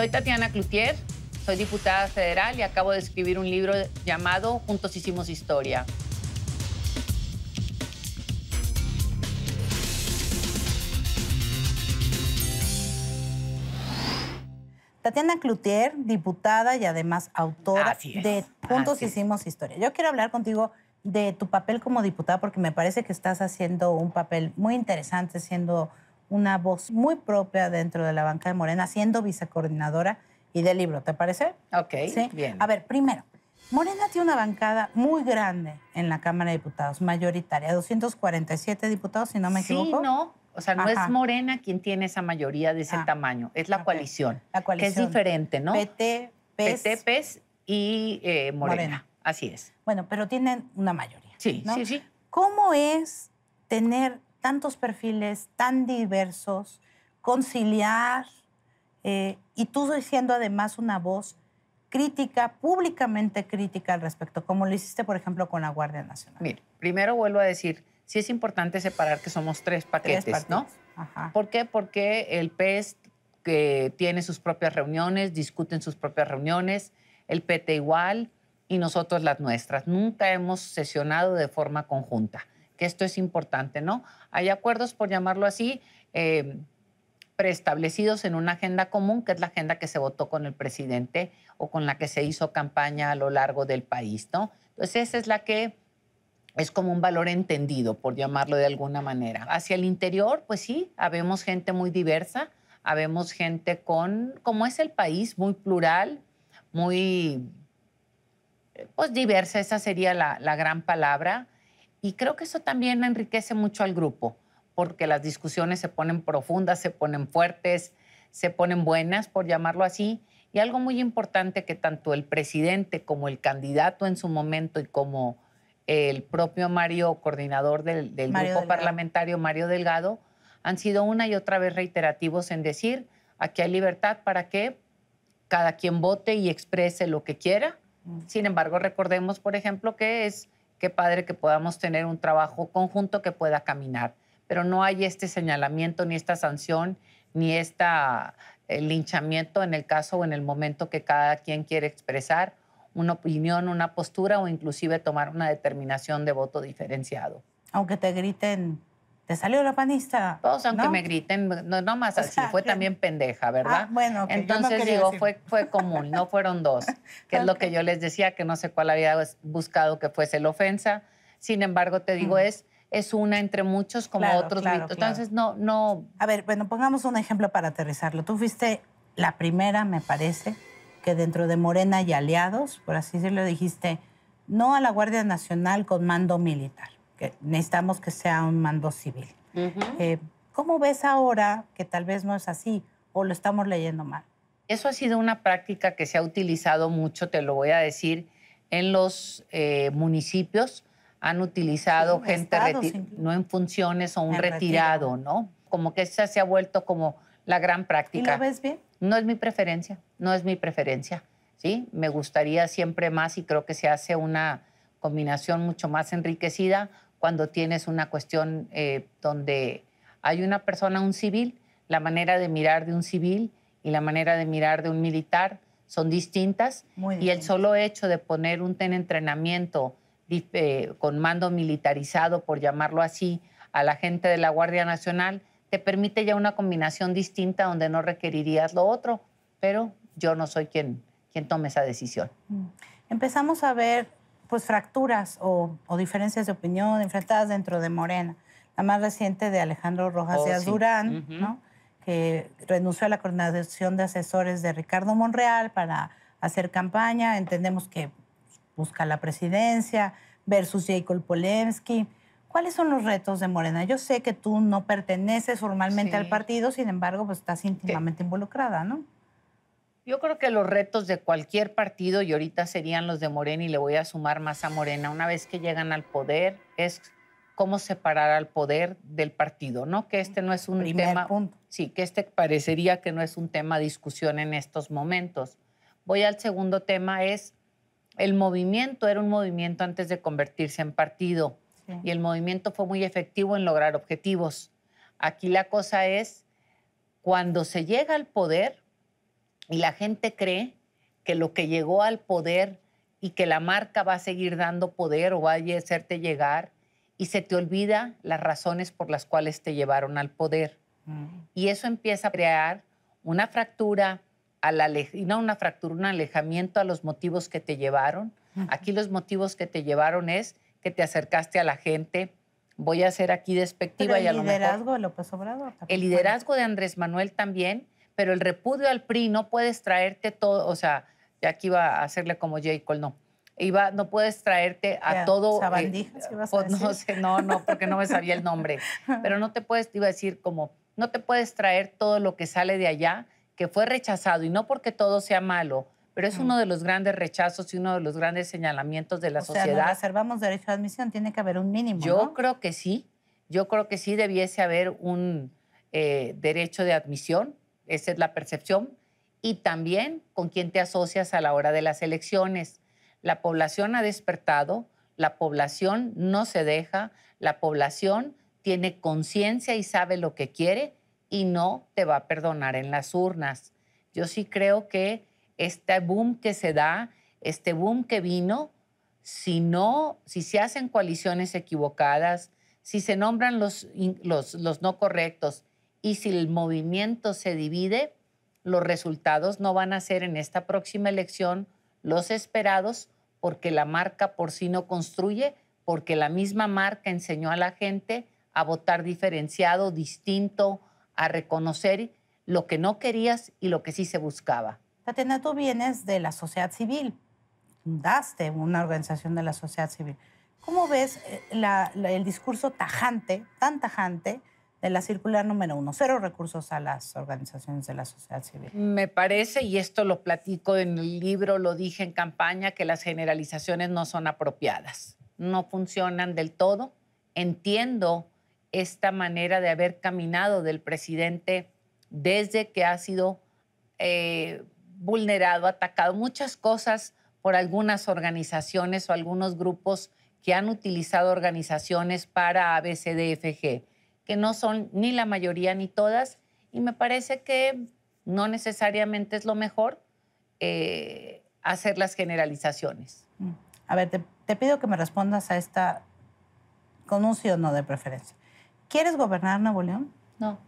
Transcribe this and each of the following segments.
Soy Tatiana Cloutier, soy diputada federal y acabo de escribir un libro llamado Juntos Hicimos Historia. Tatiana Cloutier, diputada y además autora de Juntos Hicimos Historia. Yo quiero hablar contigo de tu papel como diputada porque me parece que estás haciendo un papel muy interesante siendo una voz muy propia dentro de la banca de Morena, siendo vicecoordinadora y del libro, ¿te parece? Ok, bien. A ver, primero, Morena tiene una bancada muy grande en la Cámara de Diputados, mayoritaria, 247 diputados, si no me equivoco. Sí, no, o sea, no es Morena quien tiene esa mayoría de ese ah, tamaño, es la coalición. La coalición. Que es diferente, ¿no? PT, PES. PT, PES y eh, Morena. Así es. Bueno, pero tienen una mayoría. Sí, sí, sí. ¿Cómo es tener tantos perfiles tan diversos, conciliar eh, y tú siendo además una voz crítica, públicamente crítica al respecto, como lo hiciste, por ejemplo, con la Guardia Nacional. Mira, primero vuelvo a decir, sí es importante separar que somos tres paquetes, ¿no? ¿Por qué? Porque el PES que tiene sus propias reuniones, discuten sus propias reuniones, el PT e igual y nosotros las nuestras. Nunca hemos sesionado de forma conjunta que esto es importante, ¿no? Hay acuerdos, por llamarlo así, eh, preestablecidos en una agenda común, que es la agenda que se votó con el presidente o con la que se hizo campaña a lo largo del país, ¿no? Entonces, esa es la que es como un valor entendido, por llamarlo de alguna manera. Hacia el interior, pues sí, habemos gente muy diversa, habemos gente con, como es el país, muy plural, muy, pues diversa, esa sería la gran palabra. Y creo que eso también enriquece mucho al grupo, porque las discusiones se ponen profundas, se ponen fuertes, se ponen buenas, por llamarlo así. Y algo muy importante que tanto el presidente como el candidato en su momento y como el propio Mario, coordinador del, grupo parlamentario, Mario Delgado, han sido una y otra vez reiterativos en decir, aquí hay libertad para que cada quien vote y exprese lo que quiera. Mm. Sin embargo, recordemos, por ejemplo, que es qué padre que podamos tener un trabajo conjunto que pueda caminar, pero no hay este señalamiento, ni esta sanción, ni este linchamiento en el caso o en el momento que cada quien quiere expresar una opinión, una postura o inclusive tomar una determinación de voto diferenciado. Aunque te griten te salió la panista. Todos aunque me griten, no, más así, fue también pendeja, ah, ¿verdad? bueno, Entonces digo, fue, fue común, no fueron dos, que es lo que yo les decía, que no sé cuál había buscado que fuese la ofensa. Sin embargo, te digo, es, es una entre muchos como otros Entonces, no, no. A ver, bueno, pongamos un ejemplo para aterrizarlo. Tú fuiste la primera, me parece, que dentro de Morena y aliados, por así decirlo, dijiste no a la Guardia Nacional con mando militar que necesitamos que sea un mando civil. Eh, ¿Cómo ves ahora que tal vez no es así o lo estamos leyendo mal? Eso ha sido una práctica que se ha utilizado mucho, te lo voy a decir, en los eh, municipios han utilizado gente no en funciones o un retirado, ¿no? Como que esa se ha vuelto como la gran práctica. ¿Y lo ves bien? No es mi preferencia, no es mi preferencia, ¿sí? Me gustaría siempre más y creo que se hace una combinación mucho más enriquecida cuando tienes una cuestión eh, donde hay una persona, un civil, la manera de mirar de un civil y la manera de mirar de un militar son distintas. y el solo hecho de poner un entrenamiento eh, con mando militarizado, por llamarlo así, a la gente de la Guardia Nacional, te permite ya una combinación distinta donde no requerirías lo otro, pero yo no soy quien, quien tome esa decisión. Mm. Empezamos a ver pues fracturas o, diferencias de opinión enfrentadas dentro de Morena. La más reciente de Alejandro Rojas oh, de Azurán, ¿no? que renunció a la coordinación de asesores de Ricardo Monreal para hacer campaña. Entendemos que busca la presidencia versus Jacob Polensky. ¿Cuáles son los retos de Morena? Yo sé que tú no perteneces formalmente al partido, sin embargo, pues estás íntimamente involucrada, ¿no? Yo creo que los retos de cualquier partido, y ahorita serían los de Morena, y le voy a sumar más a Morena, una vez que llegan al poder, es cómo separar al poder del partido, ¿no? Que este no es un Primer tema. Punto. Sí, que este parecería que no es un tema de discusión en estos momentos. Voy al segundo tema, es el movimiento era un movimiento antes de convertirse en partido y el movimiento fue muy efectivo en lograr objetivos. Aquí la cosa es, cuando se llega al poder, y la gente cree que lo que llegó al poder y que la marca va a seguir dando poder o va a hacerte llegar y se te olvida las razones por las cuales te llevaron al poder. Mm. Y eso empieza a crear una fractura, a la, no una fractura, un alejamiento a los motivos que te llevaron. Aquí los motivos que te llevaron es que te acercaste a la gente, voy a ser aquí despectiva y a lo mejor... El liderazgo de López Obrador. El liderazgo de Andrés Manuel también pero el repudio al PRI no puedes traerte todo, o sea, ya aquí iba a hacerle como J. Cole, no. Iba, no puedes traerte a todo. ¿Sabandijas eh, a pues, No sé, no, porque no me sabía el nombre. Pero no te puedes, iba a decir como, no te puedes traer todo lo que sale de allá, que fue rechazado, y no porque todo sea malo, pero es uno mm. de los grandes rechazos y uno de los grandes señalamientos de la o sociedad. Sea, reservamos derecho de admisión, tiene que haber un mínimo. Yo creo que sí, yo creo que sí debiese haber un eh, derecho de admisión esa es la percepción. Y también con quién te asocias a la hora de las elecciones. La población ha despertado, la población no se deja, la población tiene conciencia y sabe lo que quiere y no te va a perdonar en las urnas. Yo sí creo que este boom que se da, este boom que vino, si no, si se hacen coaliciones equivocadas, si se nombran los, los, los no correctos, y si el movimiento se divide, los resultados no van a ser en esta próxima elección los esperados porque la marca por sí no construye, porque la misma marca enseñó a la gente a votar diferenciado, distinto, a reconocer lo que no querías y lo que sí se buscaba. Tatiana, tú vienes de la sociedad civil, fundaste una organización de la sociedad civil. ¿Cómo ves eh, el discurso tajante, tan tajante, de la circular número uno, cero recursos a las organizaciones de la sociedad civil. Me parece, y esto lo platico en el libro, lo dije en campaña, que las generalizaciones no son apropiadas, no funcionan del todo. Entiendo esta manera de haber caminado del presidente desde que ha sido eh, vulnerado, atacado, muchas cosas por algunas organizaciones o algunos grupos que han utilizado organizaciones para ABCDFG e que no son ni la mayoría ni todas, y me parece que no necesariamente es lo mejor eh, hacer las generalizaciones. Mm. A ver, te, pido que me respondas a esta con un sí o no de preferencia. ¿Quieres gobernar Nuevo León? No.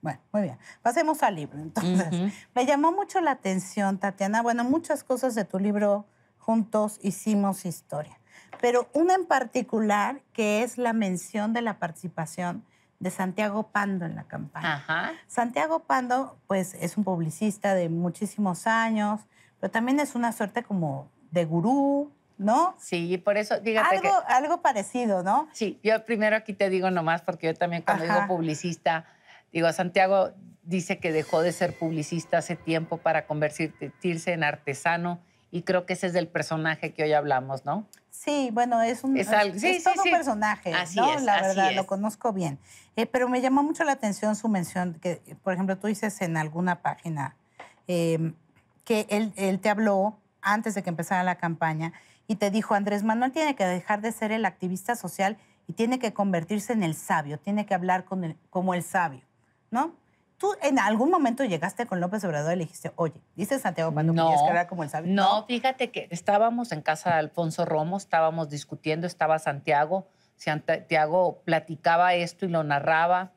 Bueno, muy bien. Pasemos al libro. Entonces, me llamó mucho la atención, Tatiana. Bueno, muchas cosas de tu libro juntos hicimos historia pero una en particular que es la mención de la participación de Santiago Pando en la campaña. Santiago Pando, pues, es un publicista de muchísimos años, pero también es una suerte como de gurú, ¿no? Sí, y por eso, dígate algo, Algo parecido, ¿no? Sí, yo primero aquí te digo nomás, porque yo también cuando digo publicista, digo, Santiago dice que dejó de ser publicista hace tiempo para convertirse en artesano y creo que ese es el personaje que hoy hablamos, ¿no? Sí, bueno, es un, es todo un personaje, ¿no? la verdad, lo conozco bien. Eh, pero me llamó mucho la atención su mención, que por ejemplo tú dices en alguna página em, que él, te habló antes de que empezara la campaña y te dijo, Andrés Manuel tiene que dejar de ser el activista social y tiene que convertirse en el sabio, tiene que hablar como el sabio, ¿no? tú en algún momento llegaste con López Obrador y le dijiste, oye, dice Santiago cuando no, como el No, fíjate que estábamos en casa de Alfonso Romo, estábamos discutiendo, estaba Santiago, Santiago platicaba esto y lo narraba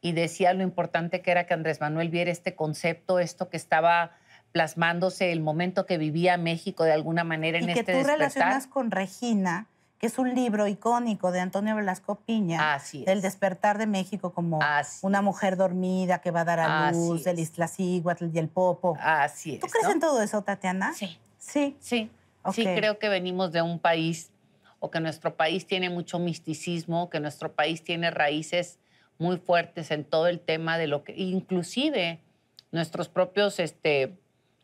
y decía lo importante que era que Andrés Manuel viera este concepto, esto que estaba plasmándose, el momento que vivía México de alguna manera en este tú relacionas con Regina que es un libro icónico de Antonio Velasco Piña, Así El despertar de México como una mujer dormida que va a dar a luz, el y el Popo. Así es. ¿Tú crees en todo eso, Tatiana? Sí. Sí. Sí. Sí, creo que venimos de un país o que nuestro país tiene mucho misticismo, que nuestro país tiene raíces muy fuertes en todo el tema de lo que inclusive nuestros propios este,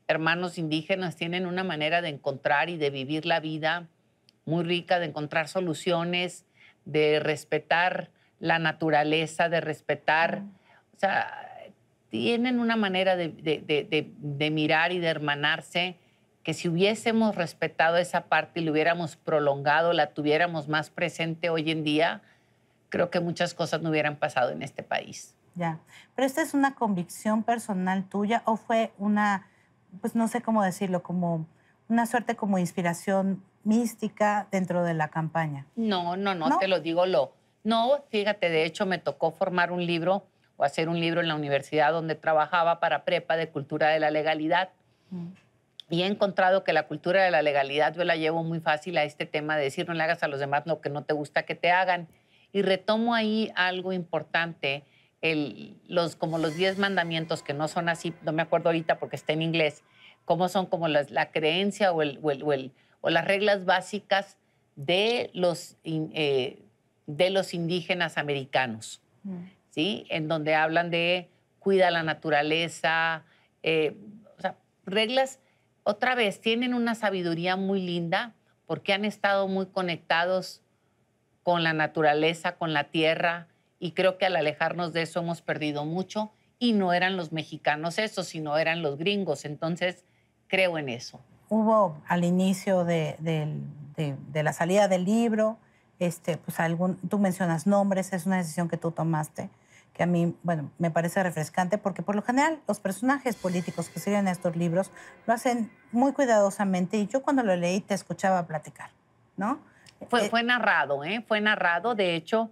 hermanos indígenas tienen una manera de encontrar y de vivir la vida muy rica de encontrar soluciones, de respetar la naturaleza, de respetar, o sea, tienen una manera de, mirar y de hermanarse que si hubiésemos respetado esa parte y lo hubiéramos prolongado, la tuviéramos más presente hoy en día, creo que muchas cosas no hubieran pasado en este país. Ya, pero esta es una convicción personal tuya o fue una, pues no sé cómo decirlo, como una suerte como inspiración mística dentro de la campaña. No, no, no, te lo digo lo. No, fíjate, de hecho me tocó formar un libro o hacer un libro en la universidad donde trabajaba para prepa de cultura de la legalidad. Mm. Y he encontrado que la cultura de la legalidad yo la llevo muy fácil a este tema de decir no le hagas a los demás lo que no te gusta que te hagan. Y retomo ahí algo importante, el, los, como los diez mandamientos que no son así, no me acuerdo ahorita porque está en inglés, cómo son como la creencia o o el o las reglas básicas de los, eh, de los indígenas americanos, mm. ¿sí? En donde hablan de cuida la naturaleza, eh, o sea, reglas, otra vez, tienen una sabiduría muy linda porque han estado muy conectados con la naturaleza, con la tierra, y creo que al alejarnos de eso hemos perdido mucho, y no eran los mexicanos eso, sino eran los gringos, entonces creo en eso hubo al inicio de, la salida del libro, este, pues algún, tú mencionas nombres, es una decisión que tú tomaste, que a mí, bueno, me parece refrescante, porque por lo general los personajes políticos que siguen estos libros lo hacen muy cuidadosamente y yo cuando lo leí te escuchaba platicar, ¿no? Fue, eh, fue narrado, ¿eh? Fue narrado, de hecho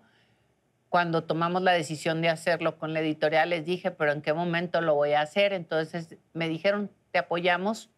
cuando tomamos la decisión de hacerlo con la editorial, les dije, pero ¿en qué momento lo voy a hacer? Entonces me dijeron, te apoyamos,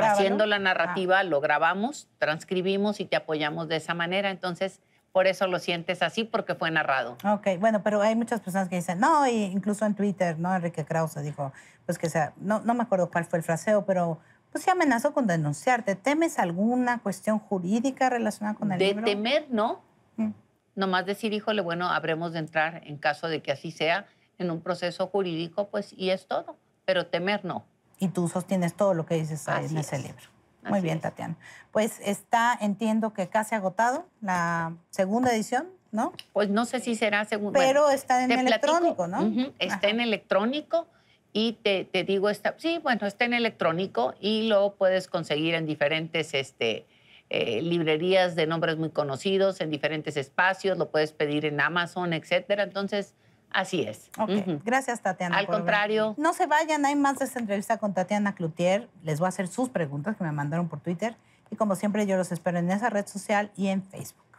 haciendo la narrativa, lo grabamos, transcribimos y te apoyamos de esa manera. Entonces, por eso lo sientes así, porque fue narrado. Ok, bueno, pero hay muchas personas que dicen, no, incluso en Twitter, ¿no? Enrique Krause dijo, pues que sea, no, no me acuerdo cuál fue el fraseo, pero pues se amenazó con denunciarte. ¿Temes alguna cuestión jurídica relacionada con el de libro? De temer, no. Mm. Nomás decir, híjole, bueno, habremos de entrar, en caso de que así sea, en un proceso jurídico, pues, y es todo. Pero temer, no y tú sostienes todo lo que dices en ese libro. Muy bien, Tatiana. Pues está, entiendo que casi agotado la segunda edición, ¿no? Pues no sé si será segunda. Pero está en electrónico, ¿no? Está en electrónico y te, digo, está, sí, bueno, está en electrónico y lo puedes conseguir en diferentes este, eh, librerías de nombres muy conocidos, en diferentes espacios, lo puedes pedir en Amazon, etcétera. Entonces, Así es. Gracias, Tatiana. Al contrario. No se vayan, hay más de esta entrevista con Tatiana Cloutier. Les voy a hacer sus preguntas que me mandaron por Twitter. Y como siempre, yo los espero en esa red social y en Facebook.